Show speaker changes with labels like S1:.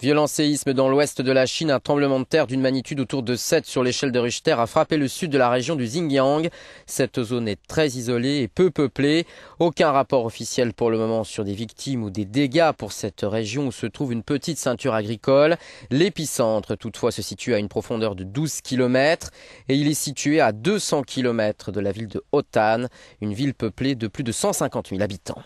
S1: Violent séisme dans l'ouest de la Chine, un tremblement de terre d'une magnitude autour de 7 sur l'échelle de Richter a frappé le sud de la région du Xinjiang. Cette zone est très isolée et peu peuplée. Aucun rapport officiel pour le moment sur des victimes ou des dégâts pour cette région où se trouve une petite ceinture agricole. L'épicentre toutefois se situe à une profondeur de 12 km et il est situé à 200 km de la ville de Hotan, une ville peuplée de plus de 150 000 habitants.